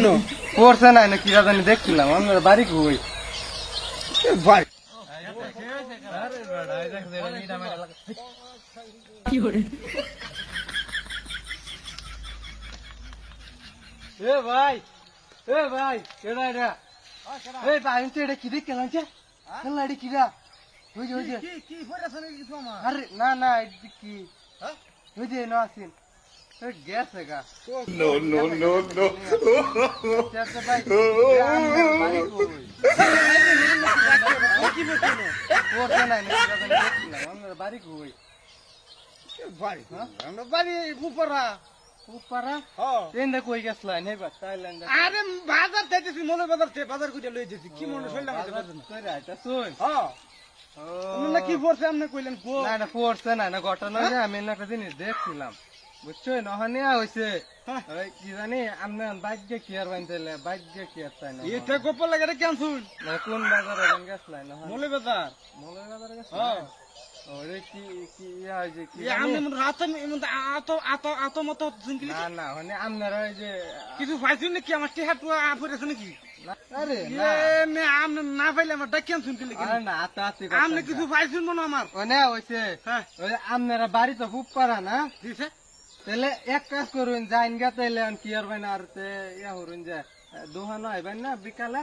কেন পড়ছে না কিরা জানি দেখছিলাম আমরা বাড়ি কই ভাই এ ভাই এ ভাই এটা কি দেখ কেলাম যে কি কি ফরাসনে আরে না না এটা কি হ্যাঁ? ওই আসিন গেছে গা নো নো কই বাড়ি আমরা বাড়ি উপরা উপরা তেন্দা বাজার যাইতেছি মনে বাজার বাজার কইরা লই যাইছি কি মনে শুনলাম কইরা আইতাছুন হ্যাঁ কি করছে আপনি কইলেন না না করছে না ঘটনা আমি একটা জিনিস দেখছিলাম বুঝছো নহনে হয়েছে কি জানি আমরা বাইকে কি আর বানতেলে বাইকে কি আর তাই এটা গোপল লাগে রে কেন শুন বাজারে গেন মলে বাজার মলে বাজার গেছ কি কি ইয়া আমনারা যে কিছু পাইছুন নাকি আমার টিহাট পড়েছে নাকি আরে না আমনে না পাইলে আমার ডাকেন শুনতে লাগি না আতা আতি আমনে কিছু পাইছুন মনে আমার হনে হইছে হ্যাঁ আমনারা বাড়ি তো খুব পারা না দিছে তাহলে এক কাজ করুন যাইন গা তাইলে কি আর বাইন আর তে ইয়া হরুন যে দোহানো আইবেন না বিকালে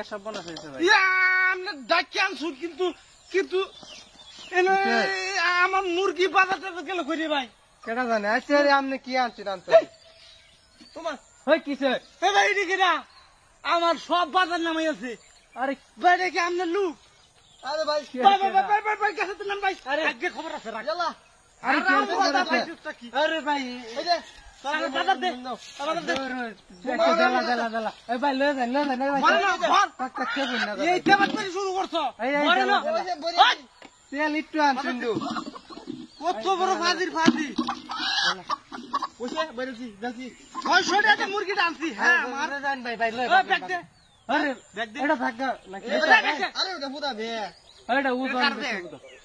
আচ্ছা। আমার মুরগি ভাই কেটা জানে আপনি আচ্ছা, কি তোমার হয় কিসে এ ভাই আমার সব বাজার নামাই আছে আরে বাইরে কি আপনার লুক আরে ভাই ভাই নাম ভাই আরে খবর আছে আরে ভাই কত বড় ফাঁদি ফাঁদি ছয়শো টাকা মুরগি টানছি হ্যাঁ ভাই ভাই এটা ভাগ্য আরে